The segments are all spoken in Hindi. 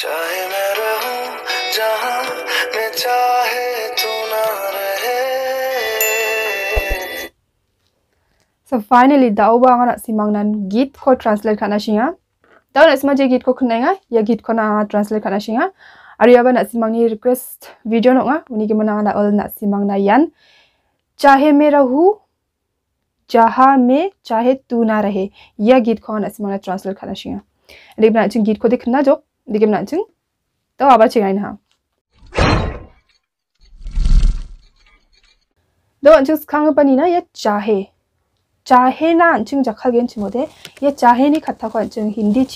चाहे मैं रहूं जहां मैं चाहे तू ना रहे So finally दाउ बांगना सिमांगनान गीत को ट्रांसलेट करना शिंगा दाउ नसमा जे गीत को खुनाएगा या गीत को ना ट्रांसलेट करना शिंगा आरो याबा ना सिमांगनि रिक्वेस्ट वीडियो नङा उनि के मना ना अल ना सिमांगना यान चाहे मैं रहूं जहां में चाहे तू ना रहे यह गीत को ना सिमांगना ट्रांसलेट करना शिंगा लेकिन गीत को देखना जो দিকে নাচুন তো আবার চেগাই না 너 안층 강은반이나 얘 자해 자해나 안층 작하게 안층 못해 얘 자해니 같다고 안층 힌디치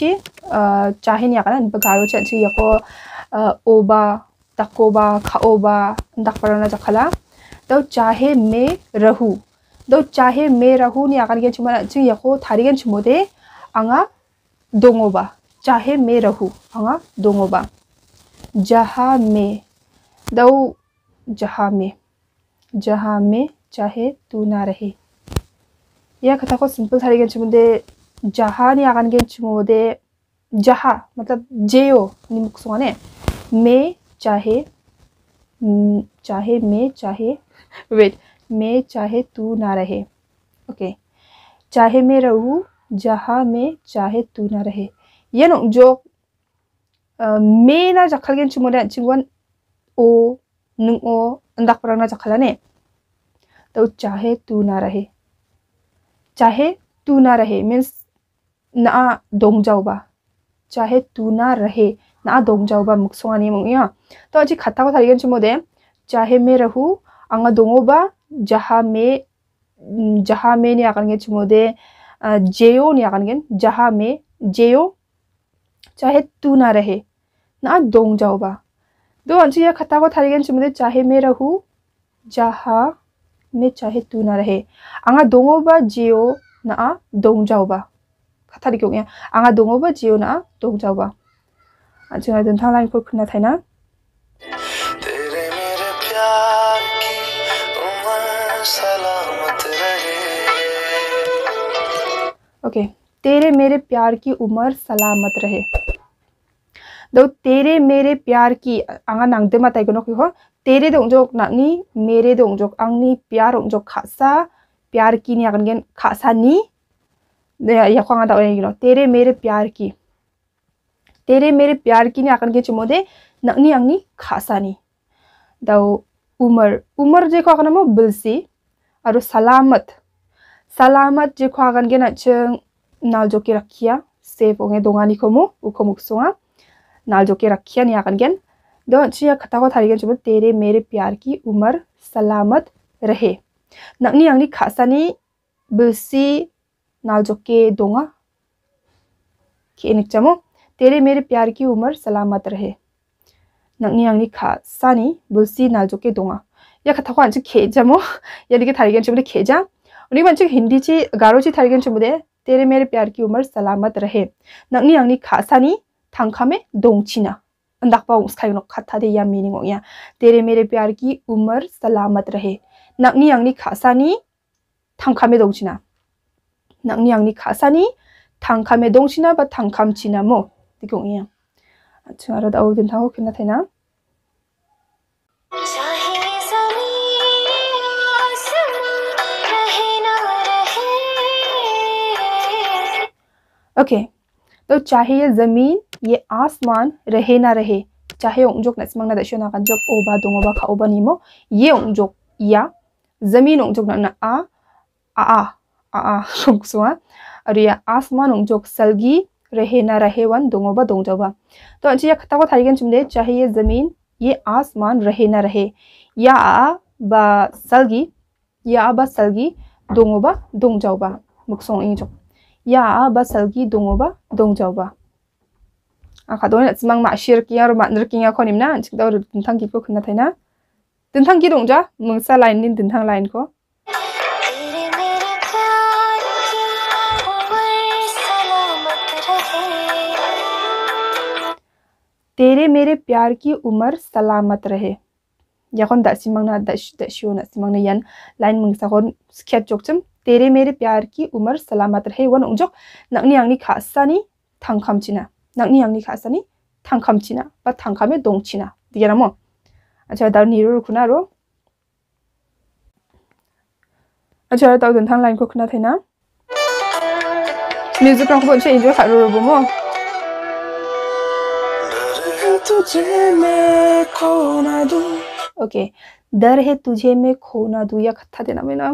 어 자해니 약간 바가로치 안층 약고 어 오바 딱오바 카오바 딱바라나 작하라 너 자해 메 러후 너 자해 메 러후니 약간 게 정말 안층 약고 다리게 안층 못해 앙아 동오바 चाहे मैं रहूँ हंगा दोंगोबा जहाँ में दऊ जहाँ में जहाँ में चाहे तू ना रहे यह कथा को सिंपल सारी गेंच मुदे जहाँ ने आगान गेंच मुदे जहाँ मतलब ओ निमुक सोने मैं चाहे चाहे मैं चाहे वेट मैं चाहे तू ना रहे ओके okay. चाहे मैं रहूँ जहाँ मैं चाहे तू ना रहे ये नो 얘농족 어, जखल 자칼겐 친구네 친구는 ओ नुओ अंदाक जखला ने तो चाहे तू ना रहे चाहे तू ना रहे मीन्स ना दोंग जाओबा चाहे तू ना रहे ना दोंग जाओबा मुक्सोआनी मुंगिया तो अच्छी खत्ता को थारीगन चिमोदे चाहे मैं रहू अंगा दोंगोबा जहाँ में जहाँ में नहीं आकनगे चिमोदे जेओ नहीं आकनगे जहाँ में जेओ चाहे तू ना रहे ना दोंग जाओ बा दो अंशु यह खता को थारीगन सुमदे चाहे मैं रहूँ जहाँ मैं चाहे तू ना रहे आगा दोंगो बा जियो ना दोंग जाओ जाओबा खतारी क्यों गया दोंगो बा जियो ना दोंग जाओ बा अच्छा ना दिन था लाइन पर खुना था ना ओके okay. तेरे मेरे प्यार की उम्र सलामत रहे दो तेरे मेरे प्यार की आगा नांगदे माता को हो तेरे दोंजोक नानी मेरे दोंजोक आंगनी प्यार दोंजोक खासा प्यार की नी आगन खासा नी यखो तेरे मेरे प्यार की तेरे मेरे प्यार की नहीं आगन चमोदे चुमोदे नानी आंगनी खासा नी उमर उमर जे आगन बिलसी और सलामत सलामत जेखो आगन के नचंग नालजोके रखिया सेफ होंगे दोगानी खोमु उखोमुख सोंगा नालजोके रखिया नहीं आकन गेन दो अच्छी या खता को थारी गेन चुपे तेरे मेरे प्यार की उम्र सलामत रहे नगनी अंगनी खासानी बिलसी नालजोके दोंगा कि इनक चमो तेरे मेरे प्यार की उम्र सलामत रहे नगनी अंगनी खासानी जो के दोंगा या खता को अच्छी खेजमो यदि के थारी गेन चुपे खेजा उन्हीं मंचे हिंदी ची गारो थारी गेन चुपे तेरे मेरे प्यार की उम्र सलामत रहे नंगनी नंगनी खासानी थांखा में दोंगचीना अंदाकपा उसका नो खाता दे या मीनिंग हो गया तेरे मेरे प्यार की उम्र सलामत रहे नंगनी नंगनी खासानी थांखा में दोंगचीना नंगनी नंगनी खासानी थांखा में दोंगचीना बा थांखाम चीना मो दिखो गया अच्छा रदा ओ दिन था हो कितना थे ना ओके तो चाहे ये ज़मीन ये आसमान रहे ना रहे चाहे ऊँजोक नचमंग दशो ना कंजोक ओबा दोंगोबा खा ओबा नीमो ये ऊँजोक या ज़मीन ऊँजोक ना आ आ आ आ आ सुंगसुआ और या आसमान ऊँजोक सलगी रहे ना रहे वन दोंगोबा दोंगजोबा तो अच्छी या खता को थारीगन चुमदे चाहे ये ज़मीन ये आसमान रहे ना रहे या बा सलगी या बा सलगी दोंगोबा दोंगजोबा मुक्सों इंजोक ya ba salgi dongoba dongjawba 아까 너는 지망 마시르 끼야로 만들 끼야 코님나 즉너 등탕 기고 끝나 되나 등탕 기동자 멍사 라인인 등탕 라인 거 तेरे मेरे प्यार की उम्र सलामत रहे यखन दसिमंग ना दश दशियो ना सिमंग ना यन लाइन मंगसा खन स्केच जोकचम तेरे मेरे प्यार की उम्र सलामत रहे वन उंजोक नंगनी आंगनी खासानी थांखामचिना नंगनी आंगनी खासानी थांखामचिना बा थांखामे दोंगचिना दिया नामो अच्छा दाउ निरु रुखुना रो अच्छा दाउ दोनथां लाइनखौ खोनाथायना म्यूजिक रंखौ खनसे एन्जय खालामो ओके डर है तुझे मैं खो ना दूं या कथा देना मैं ना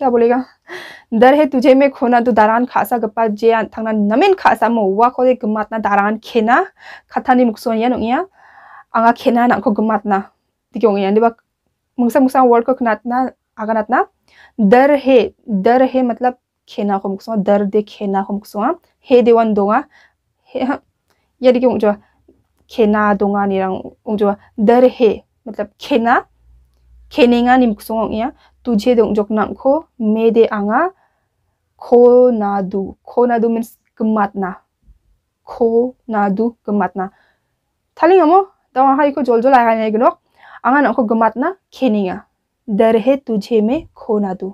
क्या बोलेगा दर है तुझे में खोना तो दारान खासा गप्पा जे थाना नमेन खासा मौवा खोदे गुमातना दारान खेना खथानी मुक्सोनिया नोंगिया आगा खेना ना गुमातना नाखो गमातना दिखोंगिया दिबा मुंगसा मुंगसा वर्ड को खनातना आगानातना दर है दर है मतलब खेना को मुक्सो दर दे खेना को मुक्सो हाँ। हे देवन दोगा हे ये दिखे जो खेना दोगा दोंगा निरंग जो दर है मतलब खेना खेनेगा या तुझे dong jok nang ko me de anga ko na du ko na du means gemat na ko na du gemat na taling amo dawa hari ko jol jol ai hanya genok anga nang ko gemat na keninga dar he tujhe me ko na du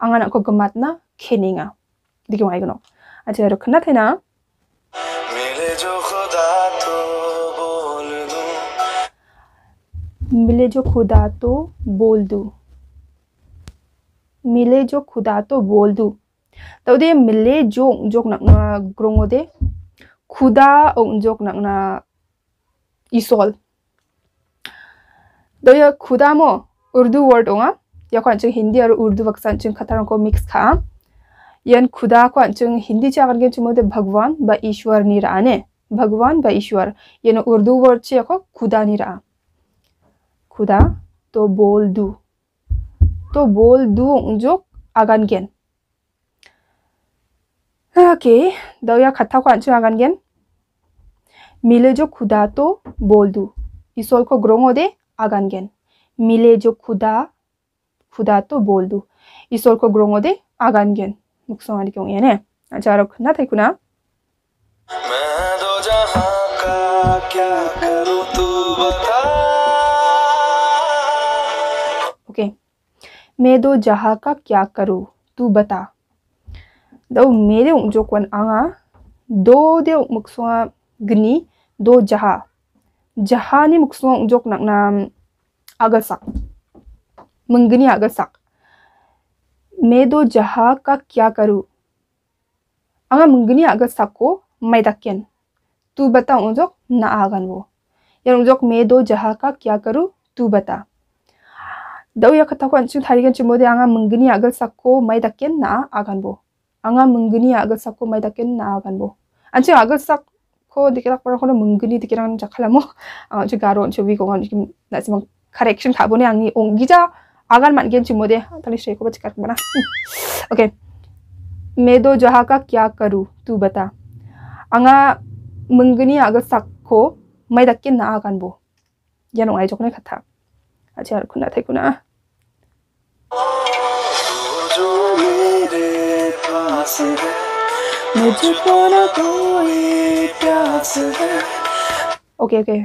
anga nang ko gemat na keninga dikyo ai genok acha ro khna the na मिले जो खुदा तो बोल दूँ मिले जो खुदा तो बोल दू तो दे मिले जो जो नकना दे खुदा जो नकना इसोल तो ये खुदा मो उर्दू वर्ड होगा या कौन अंचुंग हिंदी और उर्दू वक्सा अंचुंग खतरों को मिक्स खा यन खुदा कौन अंचुंग हिंदी चाकर के दे भगवान ब ईश्वर निराने भगवान ब ईश्वर ये उर्दू वर्ड से खुदा निरा खुदा तो बोल दू तो बोल दूं जो 아간겐 ओके दया खत्ता को आंचो आगानगेन मिले जो खुदा तो बोल दू इसोल को ग्रोंगो दे आगानगेन मिले जो खुदा खुदा तो बोल दू ईश्वर को ग्रोंगो दे आगानगेन 묵성하니 경우에는 자 여러분 나 되구나 मैं तो जहां का क्या करूं तू me do jaha ka kya karu tu bata do me de anga do de um muksoa do jaha jaha ni muksoa um nak na agal sak mangni agal sak me jaha ka kya karu anga mangni agal sak ko mai tu bata um na agan wo ye um jaha ka kya karu tu bata Dawi kata ko ancung tarigan cumode anga menggeni agal sakko mai daken na agan bo. Anga menggeni agal sakko mai daken na agan bo. Ancung agal sakko dikirak pora kono menggeni dikirak jakalamo. Anga ancung garo ancung wi kongan ancung na simang correction kabone angi onggiza agan matgen cumode. Tali sheko baca kar mana. Okay. मेदो जहा का क्या करूँ तू बता आंगा मंगनी आगर साखो मैं दक्के ना आगान बो या नंगाय जखने खथा 아직 알았구나 되구나 ना कोई ओके ओके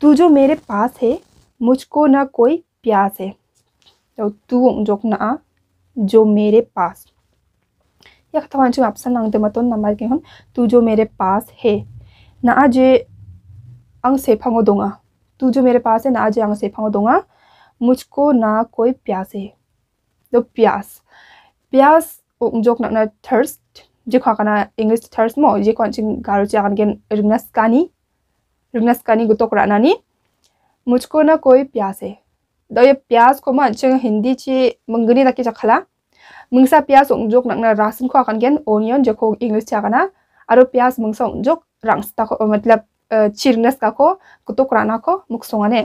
तू जो मेरे पास है मुझको ना कोई प्यास है तो तू जो ना जो मेरे पास яг таван чин апсан нанг дэма के हम तू जो मेरे पास है ना आज अंग से फंगो दूंगा तू जो मेरे पास है ना आज अंग से फंगो दूंगा मुझको ना कोई प्यास है तो प्यास प्यास ungjuk na na thirst je khwa kana english thirst mo je kon ching garo cha kan gen rigna skani rigna skani gutok rana ni मुझको ना कोई प्यास है द ये प्यास को मा चंग हिंदी ची मंगनी तक चखला मंगसा प्यास उंगजोक नंगना रासन को आकन गेन ओनियन जको इंग्लिश चागना आरो प्यास मंगसा उंगजोक रंगस्ता को मतलब चिरनेस का को कुतुक राना को मुक्सोंगाने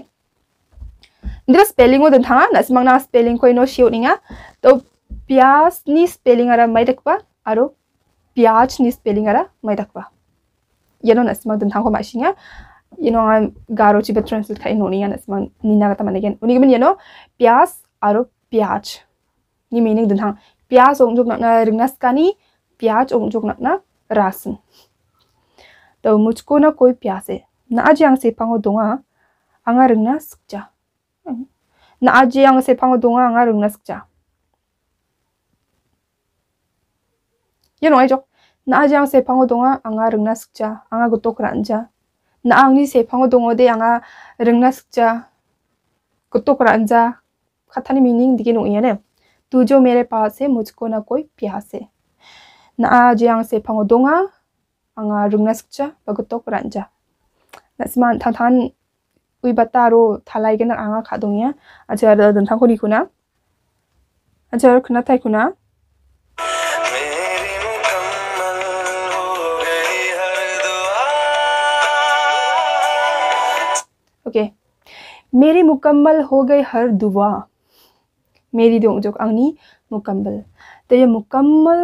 इंद्र स्पेलिंग वो दंथा ना स्मंगना स्पेलिंग को इनो शिव निंगा तो प्याज नि स्पेलिंग अरा माइतकवा आरो प्याज नि स्पेलिंग अरा माइतकवा येनो न अस्मा दं थां गो मासिङा इनवा गारो चिफा ट्रान्सलेट खाय नोनिया न अस्मन निना गता माने गन उनि गिबनि येनो प्याज आरो प्याज नि मेनि दं थां प्याज जों जोंना रिंगनासकानि प्याज जों जोंना रासन तो मुझको ना कोई प्यासे ना जियांग से फांगो दोंगा आङा रिंगनास जा ना जियांग से फांगो दोंगा आङा रिंगनास जा ye noi jok na ajang se phango donga anga rungna sikja anga gotok ranja na angni se phango dongo de anga rungna sikja gotok ranja khathani meaning dige no yane तू जो मेरे पास है मुझको ना कोई प्यास है ना आज यहाँ से फंगो दूंगा अंगा रुंगना सकचा बगतो रंजा नसमान थान थान उई बता रो थालाई के ना आंगा खा दूंगिया अच्छा दंथा को लिखुना अच्छा खना थाई खुना ओके मेरी मुकम्मल हो गई हर दुआ मेरी दोंग जोक आंनि मुकम्मल तो ये मुकम्मल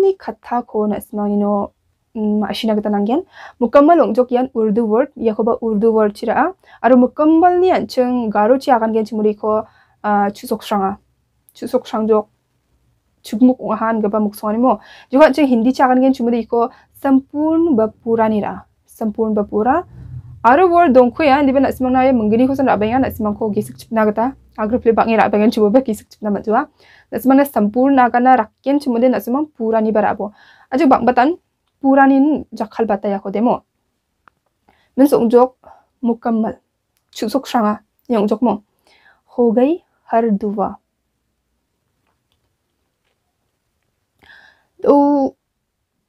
नि खत्था को ना इसमें नो अशिना गता नांगेन मुकम्मल ओंग जोक यान उर्दू वर्ड याखोबा उर्दू वर्ड चिरा आरो मुकम्मल नि अनचंग गारो छि आगान गेन चिमुरि को चुसोक श्रांगा चुसोक श्रांग जोक chukmuk uhan gaba muksoni mo juga ceng hindi cakan gen cuma diko sempurn bapura nira sempurn bapura Aru war dongku ya n di bana simang naya menggini k u s a n rabengan na simang ko gisik cipna kata. Agro p l i bangi rabengan c i b o b e gisik cipna matua. Na simang na sampurna kana rakyan c i m u d e n na simang purani barabo. Aju bang batan purani jakhal bata ya kodemo. Men s o n j o k mukammal. c u k s o k sanga h yang jok mo. Ho gai har duwa. Do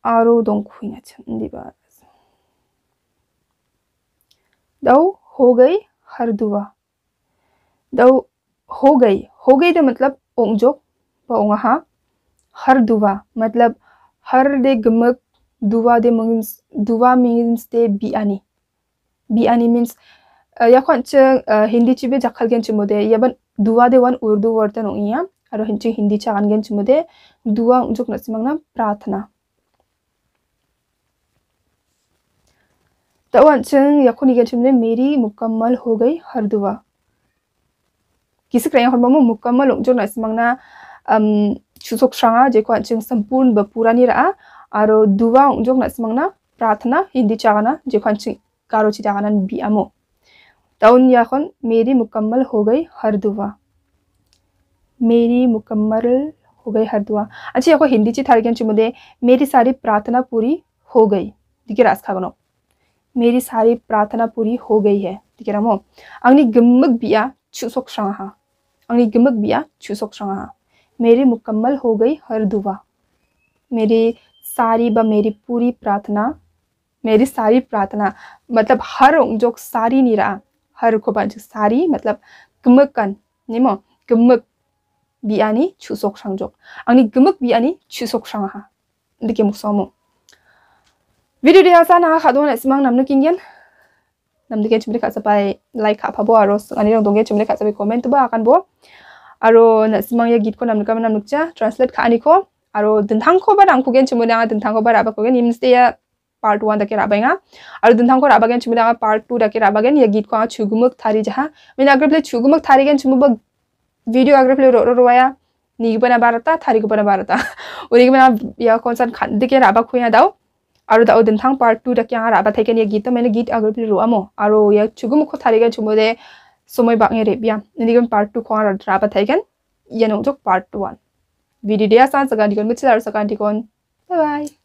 aro dongku ina c h m n di ba. दो हो गई हर दुआ दो हो गई हो गई तो मतलब ओंगजोक वहाँ हर दुआ मतलब हर दे गमक दुआ दे मीन्स दुआ मीन्स दे बी आनी बी आनी मीन्स यखन च हिंदी चीज भी जखल गेन या बन दुआ दे वन उर्दू वर्तन उइया और हिंदी च आन चुमोदे चिमुदे दुआ उंजुक नसिमंगना प्रार्थना तोन चंग यखुन यजुम मेरी मुकम्मल हो गई हर दुआ किसी क्रेया हर ममो मुकम्मल जो ना इसमंगना अम छुसोक श्रांगा जे को चंग संपूर्ण पूरा नि रा आरो दुआ जो ना इसमंगना प्रार्थना हिंदी चागना जेको को कारो छि चागना बी अमो तोन यखुन मेरी मुकम्मल हो गई हर दुआ मेरी मुकम्मल हो गई हर दुआ अच्छा यखो हिंदी छि थारगन छि मुदे मेरी सारी प्रार्थना पूरी हो गई दिखे रास खागनो मेरी सारी प्रार्थना पूरी हो गई है ठीक है रामो आंनि गमक बिया छुसक शाहहा आंनि गमक बिया छुसक शाहहा मेरी मुकम्मल हो गई हर दुआ मेरी सारी व मेरी पूरी प्रार्थना मेरी सारी प्रार्थना मतलब हर जो सारी नहीं रहा हर को सारी मतलब गमकन निमो गमक छू छुसक श्रांजोक अग्नि गमक बियानि छुसक श्राहा देखिए मुसोमो video sa na kha don simang namnu kingen namdu ke chimre kha sapai like kha phabo aro ani rong dongge chimre kha sapai comment ba akan bo aro na simang ya git ko namnu ka namnu cha translate kha ani ko aro dintang ko ba rang ko gen chimre nga dintang ko ba ra ba ko gen im se ya part one दके राबांगा और दुनथाम को राबागेन चुमिला पार्ट टू दके राबागेन ये गीत को आ छुगुमुक थारी जहाँ मैंने अगर प्ले छुगुमुक थारी गेन छुमुब वीडियो अगर प्ले रो रो रोया नीग बना बारता थारी को बना बारता और एक बना या कौन सा खान दके राबा खुया दाओ আৰু দা দিনথাং পাৰ্ট টু তাকে কিয়া ৰাবা থাকে নিয়ে গীত মানে গীত আগৰ পিছত ৰোৱামো আৰু ইয়াক চুগু মুখ চুমু দে সময় বাঙে ৰে বিয়া নিদিগন পাৰ্ট টু খোৱা ৰাবা থাকেন ইয়ানো যোগ পাৰ্ট টু ওৱান ভিডিঅ' দিয়া চান চাকান দিগন মিছিল আৰু চাকান দিগন বাই বাই